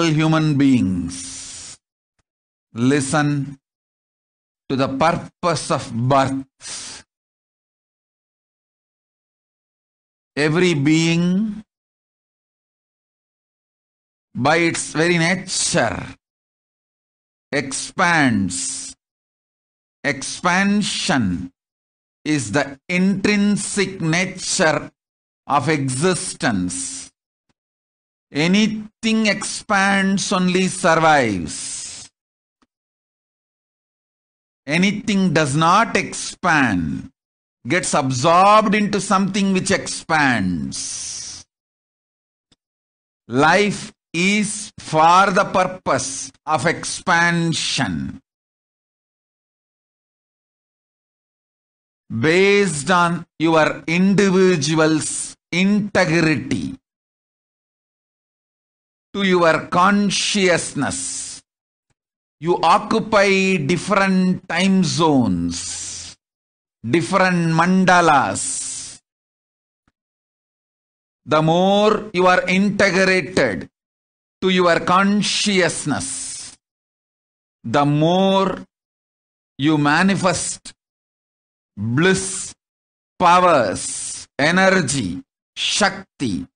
all human beings listen to the purpose of birth. Every being, by its very nature, expands. Expansion is the intrinsic nature of existence. Anything expands only survives. Anything does not expand, gets absorbed into something which expands. Life is for the purpose of expansion. Based on your individual's integrity to your consciousness. You occupy different time zones, different mandalas. The more you are integrated to your consciousness, the more you manifest bliss, powers, energy, Shakti,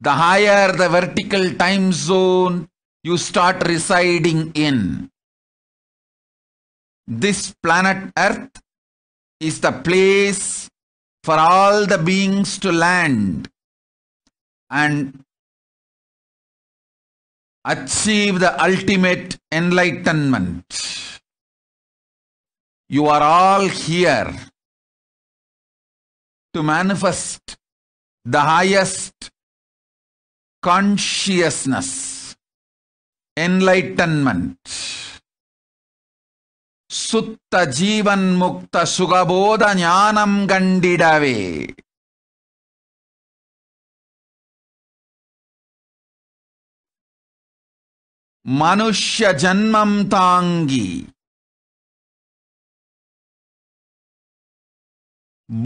the higher the vertical time zone you start residing in. This planet Earth is the place for all the beings to land and achieve the ultimate enlightenment. You are all here to manifest the highest consciousness, enlightenment, சுத்த ஜீவன் முக்த சுகபோத ஞானம் கண்டிடவே மனுஷ்ய ஜன்மம் தாங்கி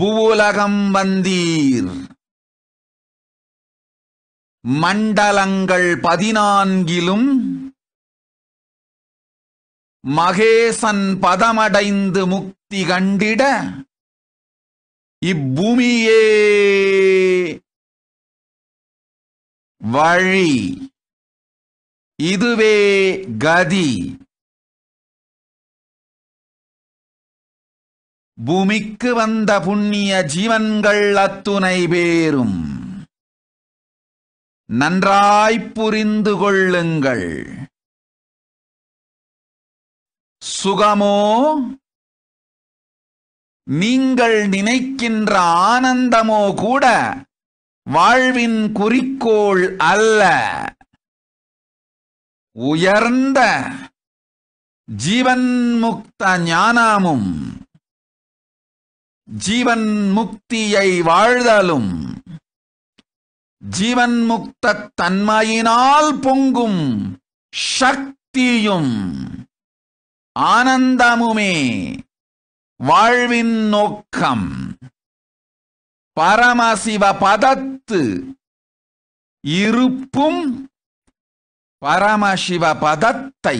பூவுலகம் வந்தீர் மண்டலங்கள் பதினான்கிலும் மகேசன் பதமடைந்து முக்தி கண்டிட இப்பூமியே வழி இதுவே கதி பூமிக்கு வந்த புண்ணிய ஜீவன்கள் அத்துணை பேரும் நன்றாய் புரிந்து கொள்ளுங்கள் சுகமோ நீங்கள் நினைக்கின்ற ஆனந்தமோ கூட வாழ்வின் குறிக்கோள் அல்ல உயர்ந்த ஜீவன் முக்த ஞானமும் ஜீவன் முக்தியை வாழ்தலும் ஜீவன் முக்த தன்மையினால் பொங்கும் சக்தியும் ஆனந்தமுமே வாழ்வின் நோக்கம் பரமசிவ பதத்து இருப்பும் பரமசிவ பதத்தை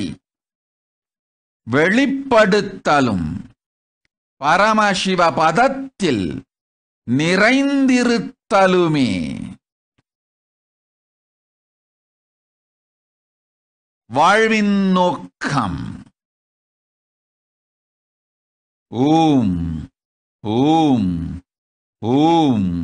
வெளிப்படுத்தலும் பரமசிவ பதத்தில் நிறைந்திருத்தலுமே வாழ்வின் நோக்கம் ஓம் ஓம் ஓம்